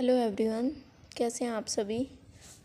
hello everyone कैसे हैं आप सभी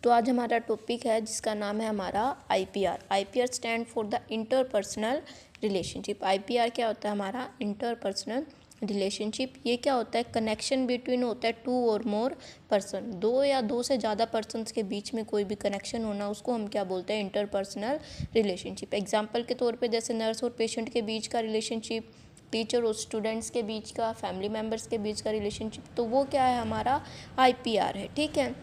तो आज हमारा टॉपिक है जिसका नाम है हमारा IPR IPR stand for the interpersonal relationship IPR क्या होता है हमारा इंटरपर्सनल रिलेशनशिप ये क्या होता है कनेक्शन बिटवीन होता है टू और मोर पर्सन दो या दो से ज़्यादा पर्सन के बीच में कोई भी कनेक्शन होना उसको हम क्या बोलते हैं इंटरपर्सनल रिलेशनशिप एग्जाम्पल के तौर पर जैसे नर्स और पेशेंट के बीच का रिलेशनशिप टीचर और स्टूडेंट्स के बीच का फैमिली मेम्बर्स के बीच का रिलेशनशिप तो वो क्या है हमारा आई है ठीक है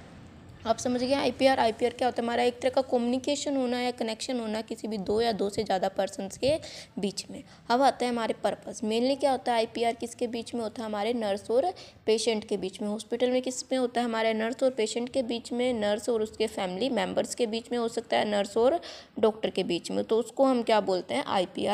आप समझ गए आईपीआर आईपीआर क्या होता है हमारा एक तरह का कम्युनिकेशन होना या कनेक्शन होना किसी भी दो या दो से ज़्यादा पर्सनस के बीच में अब आता है हमारे पर्पस मेनली क्या होता है आईपीआर किसके बीच में होता है हमारे नर्स और पेशेंट के बीच में हॉस्पिटल में किस में होता है हमारे नर्स और पेशेंट के बीच में नर्स और उसके फैमिली मेम्बर्स के बीच में हो सकता है नर्स और डॉक्टर के बीच में तो उसको हम क्या बोलते हैं आई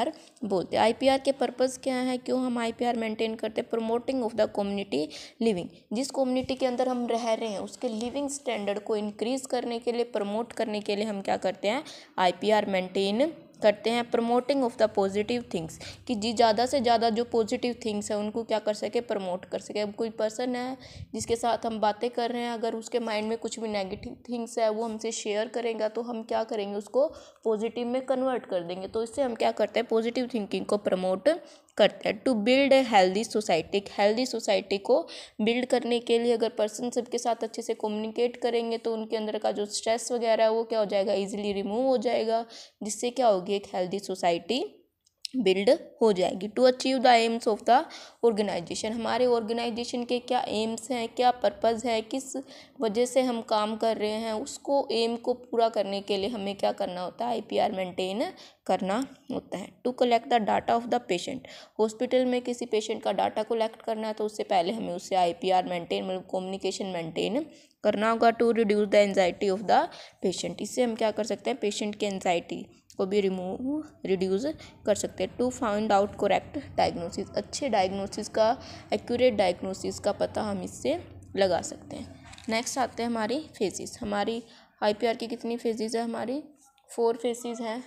बोलते हैं आई के पर्पज़ क्या है क्यों हम आई मेंटेन करते हैं promoting of the community living जिस कम्युनिटी के अंदर हम रह रहे हैं उसके लिविंग स्टैंडर्ड स्टैंडर्ड को इंक्रीज़ करने के लिए प्रमोट करने के लिए हम क्या करते हैं आई पी आर मेंटेन करते हैं promoting of the positive things कि जी ज़्यादा से ज़्यादा जो पॉजिटिव थिंग्स हैं उनको क्या कर सके प्रमोट कर सके अब कोई पर्सन है जिसके साथ हम बातें कर रहे हैं अगर उसके माइंड में कुछ भी नेगेटिव थिंग्स है वो हमसे शेयर करेगा तो हम क्या करेंगे उसको पॉजिटिव में कन्वर्ट कर देंगे तो इससे हम क्या करते हैं पॉजिटिव थिंकिंग को प्रमोट करते हैं to build a healthy society एक हेल्दी सोसाइटी को बिल्ड करने के लिए अगर पर्सन सबके साथ अच्छे से कम्युनिकेट करेंगे तो उनके अंदर का जो स्ट्रेस वगैरह है वो क्या हो जाएगा ईजिली रिमूव हो जाएगा जिससे क्या होगी एक हेल्दी सोसाइटी बिल्ड हो जाएगी to achieve the aims of the organization हमारे ऑर्गेनाइजेशन के क्या एम्स हैं क्या पर्पज़ है किस वजह से हम काम कर रहे हैं उसको एम को पूरा करने के लिए हमें क्या करना होता है आई पी आर मेंटेन करना होता है to collect the data of the patient hospital में किसी पेशेंट का डाटा कलेक्ट करना है तो उससे पहले हमें उससे आई पी आर मेंटेन मतलब कम्युनिकेशन मेंटेन करना होगा to reduce the anxiety of the patient इससे हम क्या कर सकते हैं पेशेंट की एनजाइटी को भी रिमूव रिड्यूस कर सकते हैं to find out correct diagnosis अच्छे डायग्नोसिस का एक्यूरेट डायग्नोसिस का पता हम इससे लगा सकते हैं नेक्स्ट आते हैं हमारी फेजिस हमारी आई पी आर की कितनी फेजिज़ है हमारी फोर फेसिस हैं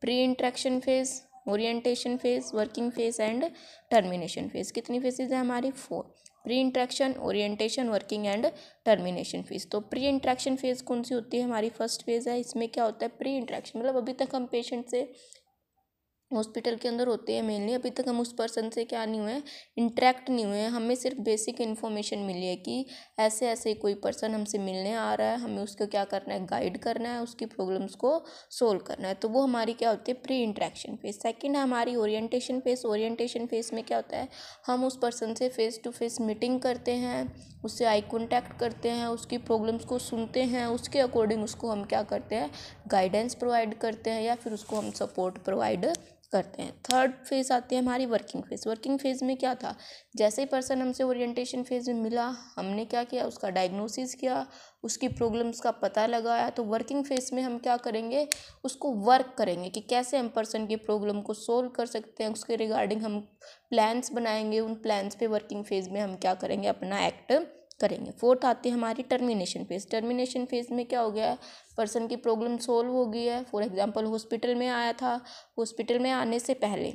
pre interaction phase orientation phase working phase and termination phase कितनी फेजिज है हमारी four pre interaction orientation working and termination phase तो प्री इंट्रैक्शन फेज कौन सी होती है हमारी फर्स्ट फेज है इसमें क्या होता है प्री इंट्रैक्शन मतलब अभी तक हम पेशेंट से हॉस्पिटल के अंदर होते हैं मेनली अभी तक हम उस पर्सन से क्या नहीं हुए इंटरेक्ट नहीं हुए हमें सिर्फ बेसिक इन्फॉर्मेशन मिली है कि ऐसे ऐसे कोई पर्सन हमसे मिलने आ रहा है हमें उसको क्या करना है गाइड करना है उसकी प्रॉब्लम्स को सोल्व करना है तो वो हमारी क्या होती है प्री इंट्रैक्शन फेज सेकेंड है हमारी ओरिएंटेशन फेज ओरिएंटेशन फेज में क्या होता है हम उस पर्सन से फेस टू फेस मीटिंग करते हैं उससे आई कॉन्टैक्ट करते हैं उसकी प्रॉब्लम्स को सुनते हैं उसके अकॉर्डिंग उसको हम क्या करते हैं गाइडेंस प्रोवाइड करते हैं या फिर उसको हम सपोर्ट प्रोवाइड करते हैं थर्ड फेज़ आती है हमारी वर्किंग फ़ेज़ वर्किंग फ़ेज़ में क्या था जैसे ही पर्सन हमसे ओरिएंटेशन फ़ेज़ में मिला हमने क्या किया उसका डायग्नोसिस किया उसकी प्रॉब्लम्स का पता लगाया तो वर्किंग फ़ेज़ में हम क्या करेंगे उसको वर्क करेंगे कि कैसे हम पर्सन की प्रॉब्लम को सोल्व कर सकते हैं उसके रिगार्डिंग हम प्लान्स बनाएंगे उन प्लान्स पे वर्किंग फ़ेज़ में हम क्या करेंगे अपना एक्ट करेंगे फोर्थ आती है हमारी टर्मिनेशन फेज टर्मिनेशन फेज में क्या हो गया है पर्सन की प्रॉब्लम सोल्व हो गई है फॉर एग्जांपल हॉस्पिटल में आया था हॉस्पिटल में आने से पहले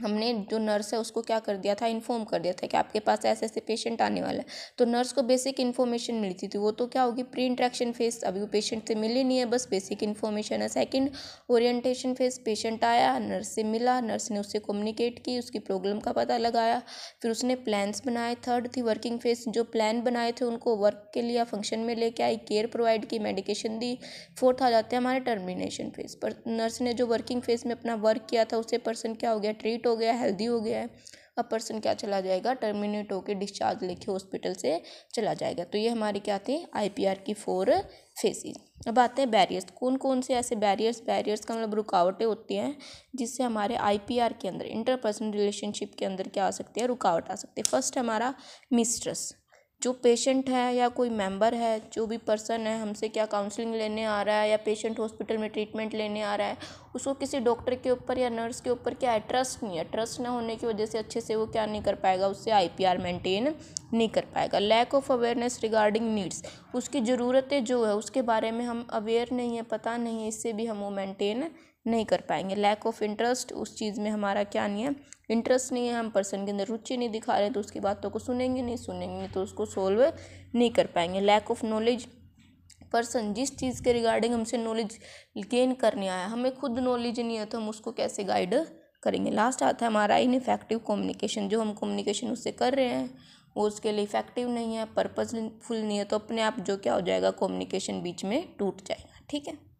हमने जो नर्स है उसको क्या कर दिया था इन्फॉर्म कर दिया था कि आपके पास ऐसे ऐसे पेशेंट आने वाला है तो नर्स को बेसिक इन्फॉर्मेशन मिलती थी थी तो वो तो क्या होगी प्री इंट्रैक्शन फेज अभी वो पेशेंट से मिली नहीं है बस बेसिक इन्फॉर्मेशन है सेकंड ओरिएंटेशन फेज पेशेंट आया नर्स से मिला नर्स ने उससे कम्युनिकेट की उसकी प्रॉब्लम का पता लगाया फिर उसने प्लान्स बनाए थर्ड थी वर्किंग फेज जो प्लान बनाए थे उनको वर्क के लिए फंक्शन में लेके आई केयर प्रोवाइड की मेडिकेशन दी फोर्थ आ जाते हैं हमारे टर्मिनेशन फेज पर नर्स ने जो वर्किंग फेज में अपना वर्क किया था उसे पर्सन क्या हो गया ट्रीट हो हो गया हेल्दी हो गया है अब पर्सन क्या चला जाएगा टर्मिनेट होकर डिस्चार्ज लेके हॉस्पिटल से चला जाएगा तो ये हमारे क्या थे आईपीआर की फोर फेसिस अब आते हैं बैरियर्स कौन कौन से ऐसे बैरियर्स बैरियर्स का मतलब रुकावटें होती हैं जिससे हमारे आईपीआर के अंदर इंटरपर्सनल रिलेशनशिप के अंदर क्या आ सकती है रुकावट आ सकती है फर्स्ट हमारा मिस्ट्रस जो पेशेंट है या कोई मेंबर है जो भी पर्सन है हमसे क्या काउंसलिंग लेने आ रहा है या पेशेंट हॉस्पिटल में ट्रीटमेंट लेने आ रहा है उसको किसी डॉक्टर के ऊपर या नर्स के ऊपर क्या है ट्रस्ट नहीं है ट्रस्ट ना होने की वजह से अच्छे से वो क्या नहीं कर पाएगा उससे आई पी आर मेंटेन नहीं कर पाएगा lack of awareness regarding needs उसकी ज़रूरतें जो है उसके बारे में हम अवेयर नहीं है पता नहीं है इससे भी हम वो मेंटेन नहीं कर पाएंगे लैक ऑफ इंटरेस्ट उस चीज़ में हमारा क्या नहीं है इंटरेस्ट नहीं है हम पर्सन के अंदर रुचि नहीं दिखा रहे तो उसकी बातों को सुनेंगे नहीं सुनेंगे तो उसको सोल्व नहीं कर पाएंगे लैक ऑफ नॉलेज पर्सन जिस चीज़ के रिगार्डिंग हमसे नॉलेज गेन करने आया हमें खुद नॉलेज नहीं है तो हम उसको कैसे गाइड करेंगे लास्ट आता है हमारा इन इफ़ेक्टिव कम्युनिकेशन जो हम कम्युनिकेशन उससे कर रहे हैं वो उसके लिए इफेक्टिव नहीं है पर्पजफुल नहीं है तो अपने आप जो क्या हो जाएगा कम्युनिकेशन बीच में टूट जाएगा ठीक है